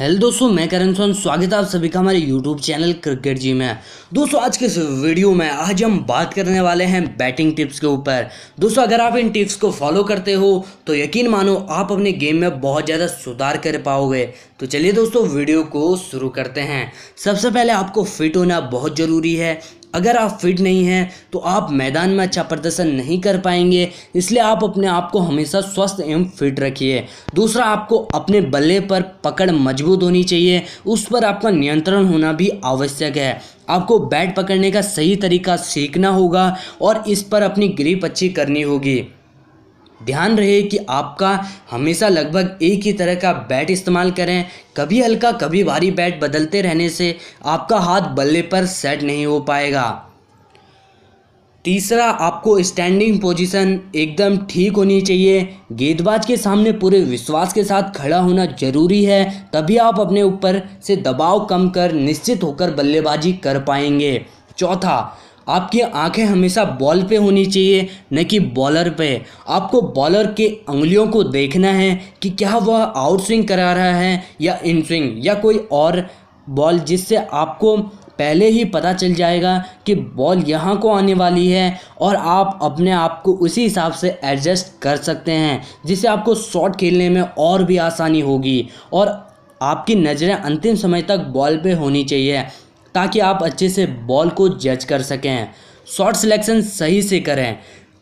hello दोस्तों मैं करण सोन स्वागत है आप सभी का हमारे यूट्यूब चैनल क्रिकेट जी में दोस्तों आज के इस वीडियो में आज हम बात करने वाले हैं बैटिंग टिप्स के ऊपर दोस्तों अगर आप इन टिप्स को फॉलो करते हो तो यकीन मानो आप अपने गेम में बहुत ज़्यादा सुधार कर पाओगे तो चलिए दोस्तों वीडियो को शुरू करते हैं सबसे पहले आपको फिट होना बहुत ज़रूरी है अगर आप फिट नहीं हैं तो आप मैदान में अच्छा प्रदर्शन नहीं कर पाएंगे इसलिए आप अपने आप को हमेशा स्वस्थ एवं फिट रखिए दूसरा आपको अपने बल्ले पर पकड़ मजबूत होनी चाहिए उस पर आपका नियंत्रण होना भी आवश्यक है आपको बैट पकड़ने का सही तरीका सीखना होगा और इस पर अपनी ग्रिप अच्छी करनी होगी ध्यान रहे कि आपका हमेशा लगभग एक ही तरह का बैट इस्तेमाल करें कभी हल्का कभी भारी बैट बदलते रहने से आपका हाथ बल्ले पर सेट नहीं हो पाएगा तीसरा आपको स्टैंडिंग पोजीशन एकदम ठीक होनी चाहिए गेंदबाज के सामने पूरे विश्वास के साथ खड़ा होना जरूरी है तभी आप अपने ऊपर से दबाव कम कर निश्चित होकर बल्लेबाजी कर पाएंगे चौथा आपकी आंखें हमेशा बॉल पे होनी चाहिए न कि बॉलर पे आपको बॉलर के उंगलियों को देखना है कि क्या वह आउट स्विंग करा रहा है या इन स्विंग या कोई और बॉल जिससे आपको पहले ही पता चल जाएगा कि बॉल यहाँ को आने वाली है और आप अपने आप को उसी हिसाब से एडजस्ट कर सकते हैं जिससे आपको शॉट खेलने में और भी आसानी होगी और आपकी नज़रें अंतिम समय तक बॉल पे होनी चाहिए ताकि आप अच्छे से बॉल को जज कर सकें शॉट सिलेक्शन सही से करें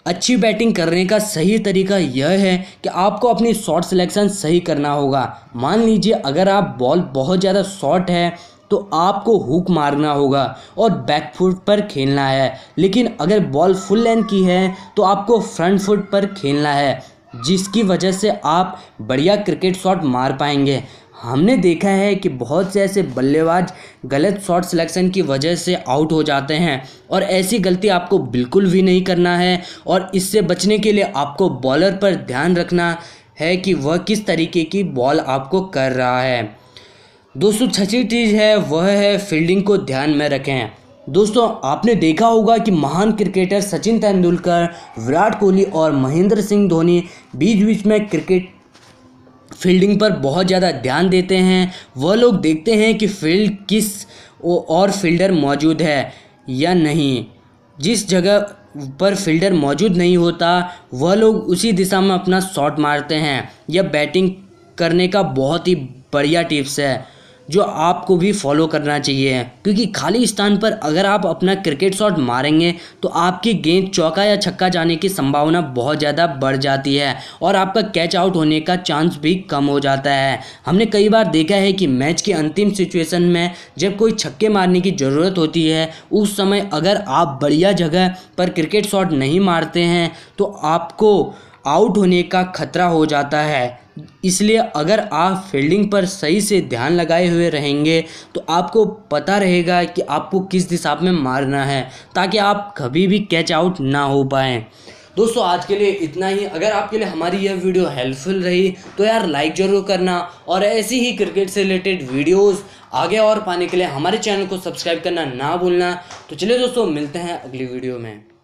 अच्छी बैटिंग करने का सही तरीका यह है कि आपको अपनी शॉट सिलेक्शन सही करना होगा मान लीजिए अगर आप बॉल बहुत ज़्यादा शॉर्ट है तो आपको हुक मारना होगा और बैक फुट पर खेलना है लेकिन अगर बॉल फुल लेंथ की है तो आपको फ्रंट फुट पर खेलना है जिसकी वजह से आप बढ़िया क्रिकेट शॉट मार पाएंगे हमने देखा है कि बहुत से ऐसे बल्लेबाज गलत शॉट सिलेक्शन की वजह से आउट हो जाते हैं और ऐसी गलती आपको बिल्कुल भी नहीं करना है और इससे बचने के लिए आपको बॉलर पर ध्यान रखना है कि वह किस तरीके की बॉल आपको कर रहा है दोस्तों छठी चीज़ है वह है फील्डिंग को ध्यान में रखें दोस्तों आपने देखा होगा कि महान क्रिकेटर सचिन तेंदुलकर विराट कोहली और महेंद्र सिंह धोनी बीच बीच में क्रिकेट फील्डिंग पर बहुत ज़्यादा ध्यान देते हैं वह लोग देखते हैं कि फील्ड किस और फील्डर मौजूद है या नहीं जिस जगह पर फील्डर मौजूद नहीं होता वह लोग उसी दिशा में अपना शॉट मारते हैं यह बैटिंग करने का बहुत ही बढ़िया टिप्स है जो आपको भी फॉलो करना चाहिए क्योंकि खाली स्थान पर अगर आप अपना क्रिकेट शॉट मारेंगे तो आपकी गेंद चौका या छक्का जाने की संभावना बहुत ज़्यादा बढ़ जाती है और आपका कैच आउट होने का चांस भी कम हो जाता है हमने कई बार देखा है कि मैच के अंतिम सिचुएशन में जब कोई छक्के मारने की ज़रूरत होती है उस समय अगर आप बढ़िया जगह पर क्रिकेट शॉट नहीं मारते हैं तो आपको आउट होने का खतरा हो जाता है इसलिए अगर आप फील्डिंग पर सही से ध्यान लगाए हुए रहेंगे तो आपको पता रहेगा कि आपको किस दिशा में मारना है ताकि आप कभी भी कैच आउट ना हो पाएँ दोस्तों आज के लिए इतना ही अगर आपके लिए हमारी यह वीडियो हेल्पफुल रही तो यार लाइक ज़रूर करना और ऐसी ही क्रिकेट से रिलेटेड वीडियोस आगे और पाने के लिए हमारे चैनल को सब्सक्राइब करना ना भूलना तो चलिए दोस्तों मिलते हैं अगली वीडियो में